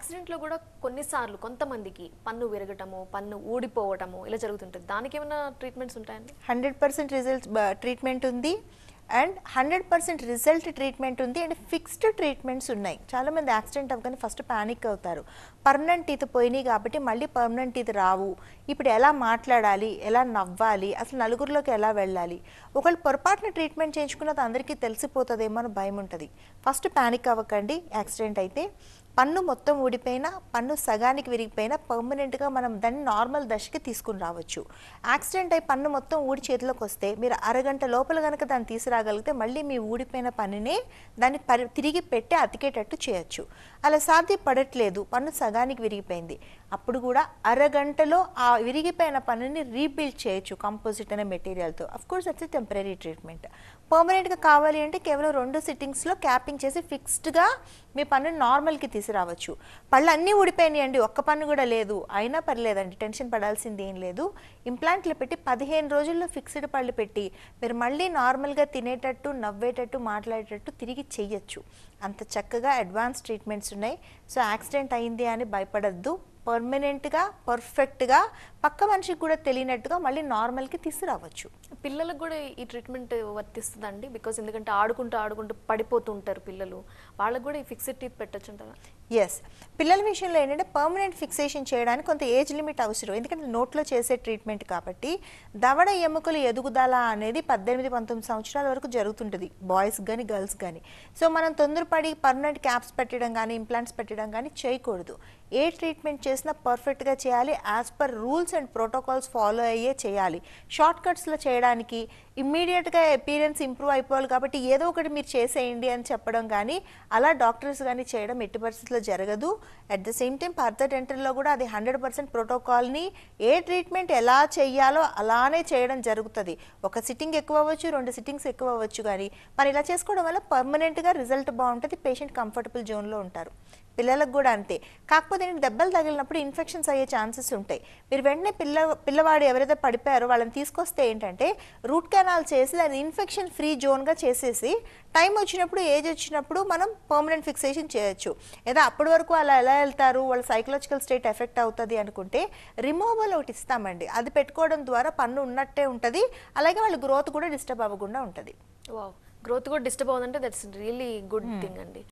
యాక్సిడెంట్లో కూడా కొన్నిసార్లు కొంతమందికి పన్ను విరగటము పన్ను ఊడిపోవటము ఇలా జరుగుతుంటుంది దానికి ఏమైనా ట్రీట్మెంట్స్ ఉంటాయండి హండ్రెడ్ పర్సెంట్ రిజల్ట్ ట్రీట్మెంట్ ఉంది and hundred percent result treatment ఉంది అండ్ ఫిక్స్డ్ ట్రీట్మెంట్స్ ఉన్నాయి చాలామంది యాక్సిడెంట్ అవ్వగానే ఫస్ట్ ప్యానిక్ అవుతారు పర్మనెంట్ టీత్ పోయినాయి కాబట్టి మళ్ళీ పర్మనెంట్ టీత్ రావు ఇప్పుడు ఎలా మాట్లాడాలి ఎలా నవ్వాలి అసలు నలుగురిలోకి ఎలా వెళ్ళాలి ఒకళ్ళు పొరపాటున ట్రీట్మెంట్ చేయించుకున్నది అందరికీ తెలిసిపోతుందేమో అని భయం ఉంటుంది ఫస్ట్ ప్యానిక్ అవ్వకండి యాక్సిడెంట్ అయితే పన్ను మొత్తం ఊడిపోయినా పన్ను సగానికి విరిగిపోయినా పర్మనెంట్గా మనం దాన్ని నార్మల్ దశకి తీసుకుని రావచ్చు యాక్సిడెంట్ అయి పన్ను మొత్తం ఊడి చేతిలోకి వస్తే మీరు అరగంట లోపల కనుక దాన్ని తీసుకురాగలిగితే మళ్ళీ మీ ఊడిపోయిన పన్నునే దాన్ని పరి తిరిగి పెట్టి అతికేటట్టు చేయొచ్చు అలా సాధ్యపడట్లేదు పన్ను సగానికి విరిగిపోయింది అప్పుడు కూడా అరగంటలో ఆ విరిగిపోయిన పన్నుని రీబిల్డ్ చేయొచ్చు కంపోజిట్ అనే మెటీరియల్తో కోర్స్ అది టెంపరీ ట్రీట్మెంట్ పర్మనెంట్గా కావాలి అంటే కేవలం రెండు సిట్టింగ్స్లో క్యాపింగ్ చేసి ఫిక్స్డ్గా మీ పన్ను నార్మల్కి తీసుకు తీసి రావచ్చు పళ్ళు అన్నీ అండి ఒక్క పన్ను కూడా లేదు అయినా పర్లేదండి టెన్షన్ పడాల్సింది ఏం లేదు ఇంప్లాంట్లు పెట్టి పదిహేను రోజుల్లో ఫిక్స్డ్ పళ్ళు పెట్టి మీరు మళ్ళీ నార్మల్గా తినేటట్టు నవ్వేటట్టు మాట్లాడేటట్టు తిరిగి చెయ్యొచ్చు అంత చక్కగా అడ్వాన్స్ ట్రీట్మెంట్స్ ఉన్నాయి సో యాక్సిడెంట్ అయింది అని భయపడద్దు పర్మనెంట్గా పర్ఫెక్ట్గా పక్క మనిషికి కూడా తెలియనట్టుగా మళ్ళీ నార్మల్కి తీసుకురావచ్చు పిల్లలకు కూడా ఈ ట్రీట్మెంట్ వర్తిస్తుందండి బికాస్ ఎందుకంటే ఆడుకుంటూ ఆడుకుంటూ పడిపోతుంటారు పిల్లలు వాళ్ళకు కూడా ఈ ఫిక్స్డ్ టీత్ పెట్టచ్చు ఎస్ పిల్లల విషయంలో ఏంటంటే పర్మనెంట్ ఫిక్సేషన్ చేయడానికి కొంత ఏజ్ లిమిట్ అవసరం ఎందుకంటే నోట్లో చేసే ట్రీట్మెంట్ కాబట్టి దవడ ఎముకలు ఎదుగుదల అనేది పద్దెనిమిది పంతొమ్మిది సంవత్సరాల వరకు జరుగుతుంటుంది బాయ్స్ కానీ గర్ల్స్ కానీ సో మనం తొందరపడి పర్మనెంట్ క్యాప్స్ పెట్టడం కానీ ఇంప్లాంట్స్ పెట్టడం కానీ చేయకూడదు ఏ ట్రీట్మెంట్ చేసినా పర్ఫెక్ట్గా చేయాలి as per rules and protocols follow అయ్యే చేయాలి షార్ట్ కట్స్లో చేయడానికి ఇమ్మీడియట్గా అపీరెన్స్ ఇంప్రూవ్ అయిపోవాలి కాబట్టి ఏదో ఒకటి మీరు చేసేయండి అని చెప్పడం కానీ అలా డాక్టర్స్ కానీ చేయడం ఎట్టి పరిస్థితుల్లో జరగదు at the same time further డెంటల్లో కూడా అది హండ్రెడ్ పర్సెంట్ ప్రోటోకాల్ని ఏ ట్రీట్మెంట్ ఎలా చేయాలో అలానే చేయడం జరుగుతుంది ఒక సిట్టింగ్ ఎక్కువ అవ్వచ్చు రెండు సిట్టింగ్స్ ఎక్కువ అవ్వచ్చు కానీ మరి ఇలా చేసుకోవడం వల్ల పర్మనెంట్గా రిజల్ట్ బాగుంటుంది పేషెంట్ కంఫర్టబుల్ జోన్లో ఉంటారు పిల్లలకు కూడా అంతే కాకపోతే దీనికి దెబ్బలు తగిలినప్పుడు ఇన్ఫెక్షన్స్ అయ్యే ఛాన్సెస్ ఉంటాయి మీరు వెంటనే పిల్ల పిల్లవాడు ఎవరైతే పడిపోయారో వాళ్ళని తీసుకొస్తే ఏంటంటే రూట్ కెనాల్ చేసి దాన్ని ఇన్ఫెక్షన్ ఫ్రీ జోన్గా చేసేసి టైం వచ్చినప్పుడు ఏజ్ వచ్చినప్పుడు మనం పర్మనెంట్ ఫిక్సేషన్ చేయొచ్చు లేదా అప్పటి వరకు అలా ఎలా వెళ్తారు వాళ్ళ సైకలాజికల్ స్టేట్ ఎఫెక్ట్ అవుతుంది అనుకుంటే రిమూవల్ ఒకటి ఇస్తామండి అది పెట్టుకోవడం ద్వారా పన్ను ఉన్నట్టే ఉంటుంది అలాగే వాళ్ళ గ్రోత్ కూడా డిస్టర్బ్ అవ్వకుండా ఉంటుంది గ్రోత్ కూడా డిస్టర్బ్ అవుతుందంటే దట్స్ రియలీ గుడ్ థింగ్ అండి